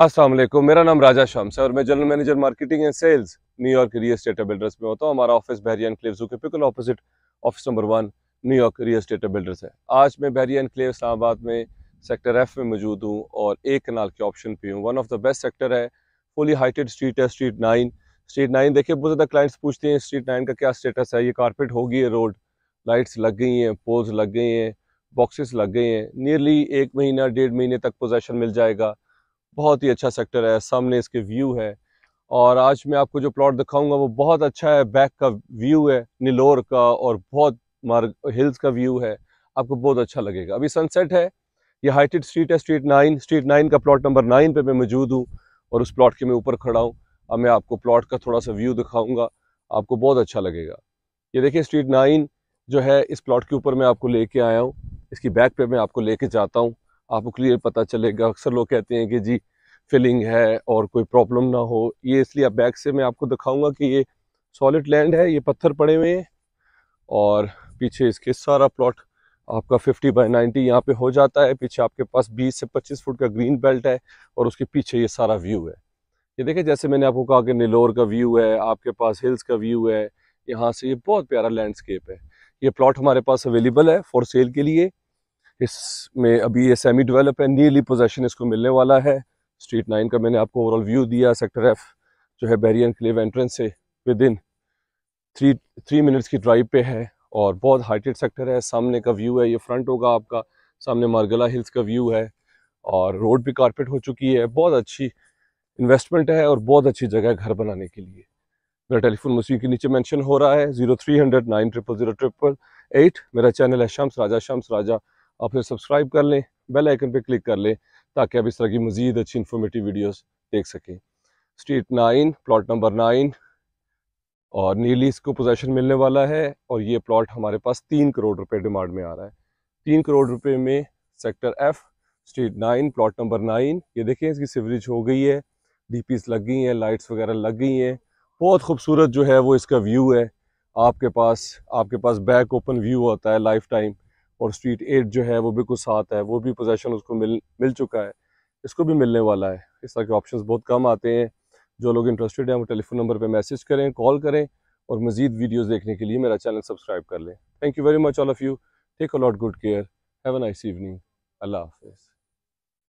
अस्सलाम वालेकुम मेरा नाम राजा शम्स है और मैं general manager marketing and sales New York real estate builders में होता हूँ हमारा ऑफिस क्लेव जू के बिल्कुल opposite office number one New York real estate builders है आज मैं बहरियान क्लेव इस्लामाबाद में सेक्टर एफ में मौजूद हूँ और एक कनाल के ऑप्शन पे हूँ one of the best sector है फुली हाइटेड स्ट्रीट है स्ट्रीट नाइन स्ट्रीट नाइन देखिए बहुत ज़्यादा क्लाइंट्स पूछते हैं स्ट्रीट नाइन का क्या स्टेटस है ये कारपेट हो गई है रोड लाइट्स लग गई हैं पोल्स लग गए हैं बॉक्सेस लग गए हैं नियरली एक महीना डेढ़ महीने तक पोजेशन मिल जाएगा बहुत ही अच्छा सेक्टर है सामने इसके व्यू है और आज मैं आपको जो प्लॉट दिखाऊंगा वो बहुत अच्छा है बैक का व्यू है निलोर का और बहुत मार्ग हिल्स का व्यू है आपको बहुत अच्छा लगेगा अभी सनसेट है ये हाइटेड स्ट्रीट है स्ट्रीट नाइन स्ट्रीट नाइन का प्लॉट नंबर नाइन पे मैं मौजूद हूँ और उस प्लॉट के मैं ऊपर खड़ा हूँ अब मैं आपको प्लॉट का थोड़ा सा व्यू दिखाऊंगा आपको बहुत अच्छा लगेगा ये देखिए स्ट्रीट नाइन जो है इस प्लॉट के ऊपर मैं आपको लेके आया हूँ इसकी बैक पे मैं आपको लेके जाता हूँ आपको क्लियर पता चलेगा अक्सर लोग कहते हैं कि जी फिलिंग है और कोई प्रॉब्लम ना हो ये इसलिए अब बैक से मैं आपको दिखाऊंगा कि ये सॉलिड लैंड है ये पत्थर पड़े हुए हैं और पीछे इसके सारा प्लॉट आपका 50 बाय 90 यहाँ पे हो जाता है पीछे आपके पास 20 से 25 फुट का ग्रीन बेल्ट है और उसके पीछे ये सारा व्यू है ये देखें जैसे मैंने आपको कहा कि नीलोर का व्यू है आपके पास हिल्स का व्यू है यहाँ से ये बहुत प्यारा लैंडस्केप है ये प्लॉट हमारे पास अवेलेबल है फॉर सेल के लिए इसमें अभी ये सेमी डिवेलप है नियरली पोजेशन इसको मिलने वाला है स्ट्रीट नाइन का मैंने आपको ओवरऑल व्यू दिया सेक्टर एफ जो है बैरियन क्लेव एंट्रेंस से within three three minutes की ड्राइव पे है और बहुत हाइटेड सेक्टर है सामने का व्यू है ये फ्रंट होगा आपका सामने मारगला हिल्स का व्यू है और रोड भी कारपेट हो चुकी है बहुत अच्छी इन्वेस्टमेंट है और बहुत अच्छी जगह है घर बनाने के लिए मेरा टेलीफोन मशीन के नीचे मेंशन हो रहा है zero three hundred nine triple zero triple eight मेरा चैनल है शम्स राजा शम्स राजा आप सब्सक्राइब कर लें बेल आइकन पर क्लिक कर लें ताकि आप इस तरह की मज़ीद अच्छी इन्फॉर्मेटिव वीडियोस देख सकें street nine plot number nine और नीली इसको पोजेशन मिलने वाला है और ये प्लॉट हमारे पास तीन करोड़ रुपए डिमांड में आ रहा है तीन करोड़ रुपये में sector F street nine plot number nine ये देखें इसकी सिवरेज हो गई है डीपीस लग गई हैं लाइट्स वगैरह लग गई हैं बहुत खूबसूरत जो है वो इसका व्यू है आपके पास आपके पास बैक ओपन व्यू होता है लाइफ टाइम और स्ट्रीट एट जो है वो बिल्कुल साथ है वो भी पोजेसन उसको मिल मिल चुका है इसको भी मिलने वाला है इस तरह के ऑप्शन बहुत कम आते हैं जो लोग इंटरेस्टेड हैं वो टेलीफोन नंबर पर मैसेज करें कॉल करें और मज़ीद वीडियोज़ देखने के लिए मेरा चैनल सब्सक्राइब कर लें thank you very much all of you take a lot good care have a nice evening अल्लाह हाफिज़